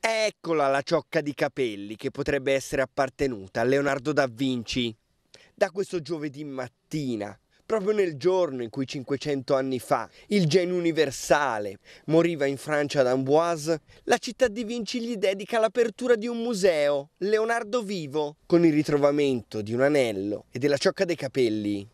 Eccola la ciocca di capelli che potrebbe essere appartenuta a Leonardo da Vinci. Da questo giovedì mattina, proprio nel giorno in cui 500 anni fa il genio universale moriva in Francia ad Amboise, la città di Vinci gli dedica l'apertura di un museo, Leonardo Vivo, con il ritrovamento di un anello e della ciocca dei capelli.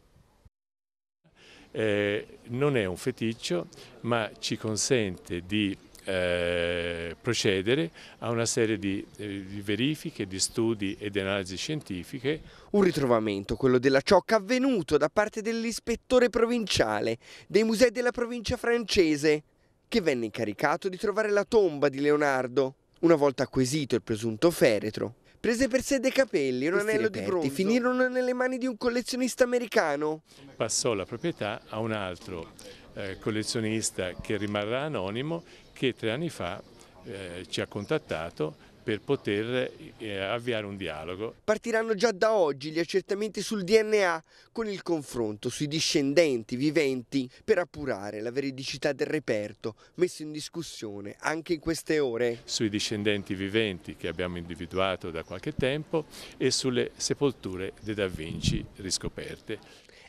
Eh, non è un feticcio, ma ci consente di eh, procedere a una serie di, eh, di, verifiche, di studi e di analisi scientifiche. Un ritrovamento, quello della ciocca, avvenuto da parte dell'ispettore provinciale dei musei della provincia francese, che venne incaricato di trovare la tomba di Leonardo. Una volta acquisito il presunto feretro, prese per sé dei capelli, e un anello di bronzo, finirono nelle mani di un collezionista americano. Passò la proprietà a un altro eh, collezionista che rimarrà anonimo che tre anni fa eh, ci ha contattato per poter eh, avviare un dialogo. Partiranno già da oggi gli accertamenti sul DNA con il confronto sui discendenti viventi per appurare la veridicità del reperto messo in discussione anche in queste ore. Sui discendenti viventi che abbiamo individuato da qualche tempo e sulle sepolture dei Da Vinci riscoperte.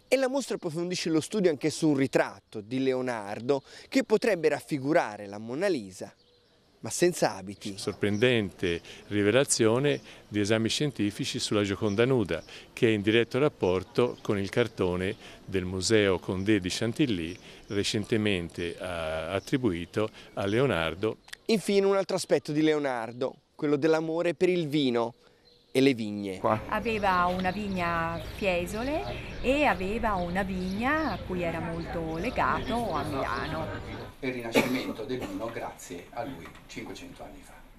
E la mostra approfondisce lo studio anche su un ritratto di Leonardo che potrebbe raffigurare la Mona Lisa ma senza abiti. Sorprendente rivelazione di esami scientifici sulla Gioconda nuda, che è in diretto rapporto con il cartone del Museo Condé di Chantilly, recentemente eh, attribuito a Leonardo. Infine un altro aspetto di Leonardo, quello dell'amore per il vino e le vigne. Qua. Aveva una vigna Fiesole e aveva una vigna a cui era molto legato a Milano. Il rinascimento del vino grazie a lui 500 anni fa.